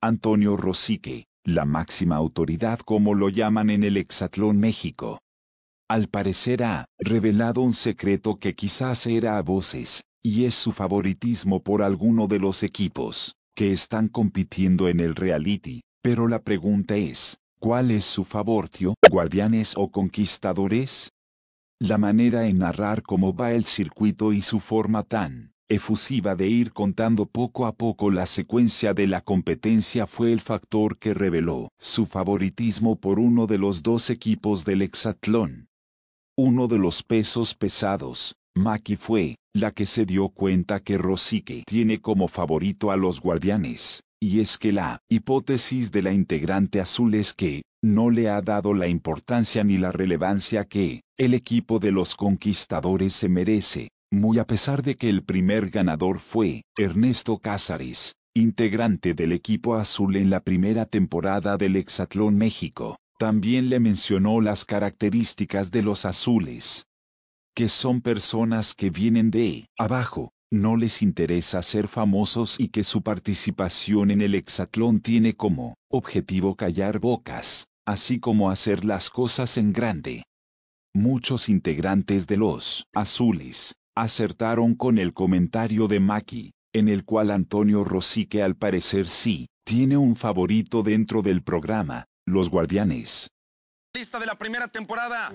Antonio Rosique, la máxima autoridad como lo llaman en el exatlón México. Al parecer ha revelado un secreto que quizás era a voces, y es su favoritismo por alguno de los equipos que están compitiendo en el reality, pero la pregunta es, ¿cuál es su tío, guardianes o conquistadores? La manera en narrar cómo va el circuito y su forma tan efusiva de ir contando poco a poco la secuencia de la competencia fue el factor que reveló su favoritismo por uno de los dos equipos del hexatlón. Uno de los pesos pesados, Maki fue, la que se dio cuenta que Rosique tiene como favorito a los guardianes, y es que la hipótesis de la integrante azul es que, no le ha dado la importancia ni la relevancia que, el equipo de los conquistadores se merece, muy a pesar de que el primer ganador fue Ernesto Cázares, integrante del equipo azul en la primera temporada del Hexatlón México. También le mencionó las características de los azules, que son personas que vienen de abajo, no les interesa ser famosos y que su participación en el hexatlón tiene como objetivo callar bocas, así como hacer las cosas en grande. Muchos integrantes de los azules acertaron con el comentario de Maki, en el cual Antonio Rosique al parecer sí, tiene un favorito dentro del programa, Los Guardianes. Lista de la primera temporada,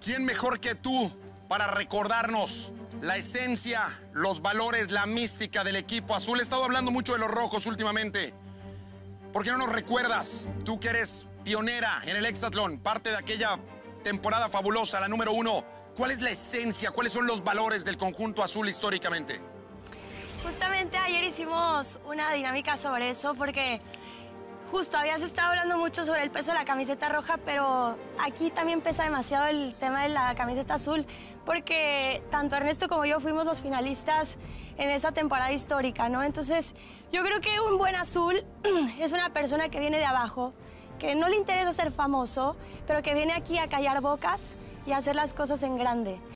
¿quién mejor que tú para recordarnos la esencia, los valores, la mística del equipo azul? He estado hablando mucho de los rojos últimamente. ¿Por qué no nos recuerdas, tú que eres pionera en el hexatlón, parte de aquella temporada fabulosa, la número uno? ¿Cuál es la esencia, cuáles son los valores del conjunto azul históricamente? Justamente ayer hicimos una dinámica sobre eso porque justo habías estado hablando mucho sobre el peso de la camiseta roja, pero aquí también pesa demasiado el tema de la camiseta azul porque tanto Ernesto como yo fuimos los finalistas en esta temporada histórica, ¿no? Entonces, yo creo que un buen azul es una persona que viene de abajo, que no le interesa ser famoso, pero que viene aquí a callar bocas y hacer las cosas en grande.